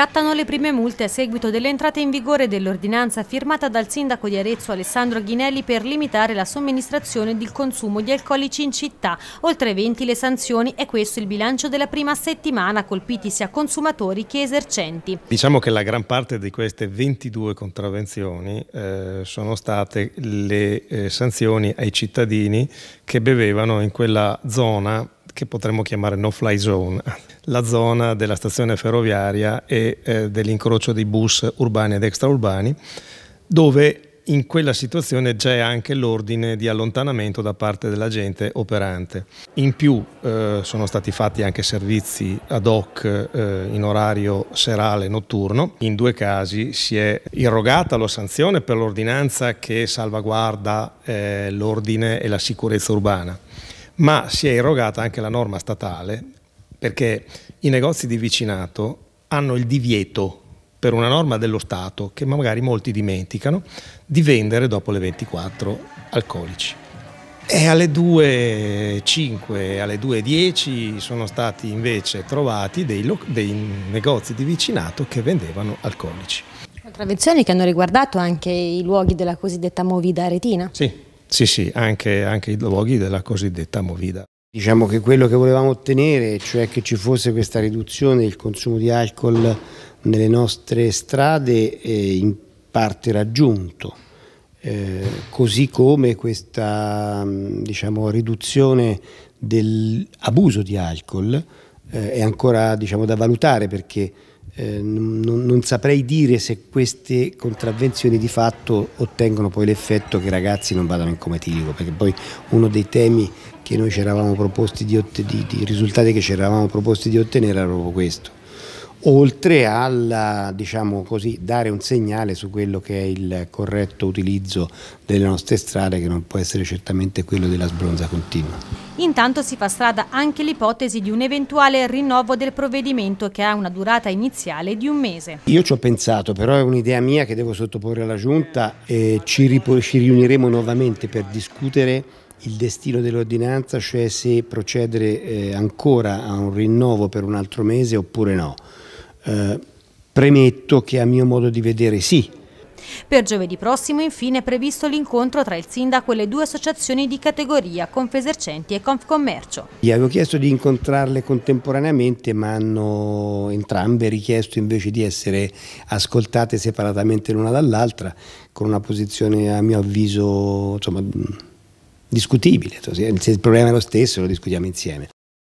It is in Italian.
Scattano le prime multe a seguito dell'entrata in vigore dell'ordinanza firmata dal sindaco di Arezzo Alessandro Ghinelli per limitare la somministrazione del consumo di alcolici in città. Oltre 20 le sanzioni e questo il bilancio della prima settimana colpiti sia consumatori che esercenti. Diciamo che la gran parte di queste 22 contravvenzioni eh, sono state le eh, sanzioni ai cittadini che bevevano in quella zona che potremmo chiamare no-fly zone, la zona della stazione ferroviaria e eh, dell'incrocio dei bus urbani ed extraurbani, dove in quella situazione c'è anche l'ordine di allontanamento da parte dell'agente operante. In più eh, sono stati fatti anche servizi ad hoc eh, in orario serale e notturno. In due casi si è irrogata la sanzione per l'ordinanza che salvaguarda eh, l'ordine e la sicurezza urbana ma si è erogata anche la norma statale perché i negozi di vicinato hanno il divieto per una norma dello Stato che magari molti dimenticano di vendere dopo le 24 alcolici. E alle 2.05, alle 2.10 sono stati invece trovati dei, dei, negozi di vicinato che vendevano alcolici. Contravvenzioni che hanno riguardato anche i luoghi della cosiddetta movida aretina? Sì, sì, sì, anche, anche i luoghi della cosiddetta movida. Diciamo che quello che volevamo ottenere, cioè che ci fosse questa riduzione del consumo di alcol nelle nostre strade, è in parte raggiunto, eh, così come questa mm, diciamo, riduzione dell'abuso di alcol eh, è ancora diciamo, da valutare perché eh, non, non, saprei dire se queste contravvenzioni di fatto ottengono poi l'effetto che i ragazzi non vadano in coma perché poi uno dei temi che noi ci eravamo proposti di, ottenere, di risultati che ci eravamo proposti di ottenere era proprio questo oltre a diciamo dare un segnale su quello che è il corretto utilizzo delle nostre strade che non può essere certamente quello della sbronza continua. Intanto si fa strada anche l'ipotesi di un eventuale rinnovo del provvedimento che ha una durata iniziale di un mese. Io ci ho pensato, però è un'idea mia che devo sottoporre alla Giunta e ci, ci riuniremo nuovamente per discutere il destino dell'ordinanza, cioè se procedere eh, ancora a un rinnovo per un altro mese oppure no. Eh, premetto che a mio modo di vedere sì, per giovedì prossimo infine è previsto l'incontro tra il sindaco e le due associazioni di categoria Confesercenti e Confcommercio. Gli avevo chiesto di incontrarle contemporaneamente ma hanno entrambe richiesto invece di essere ascoltate separatamente l'una dall'altra con una posizione a mio avviso insomma, discutibile, cioè, se il problema è lo stesso lo discutiamo insieme.